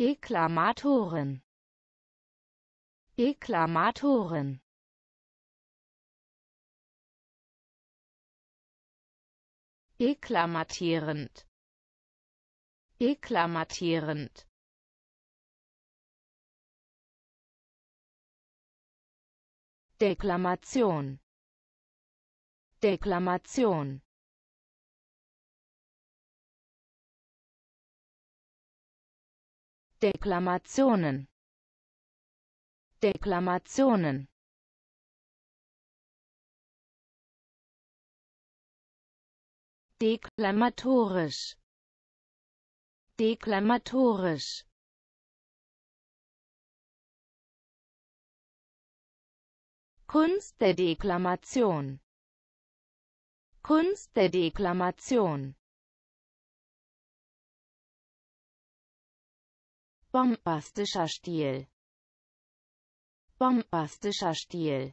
Eklamatoren Eklamatoren Eklamatierend Eklamatierend Deklamation Deklamation Deklamationen Deklamationen Deklamatorisch Deklamatorisch Kunst der Deklamation Kunst der Deklamation Bombastischer Stil. Bombastischer Stil.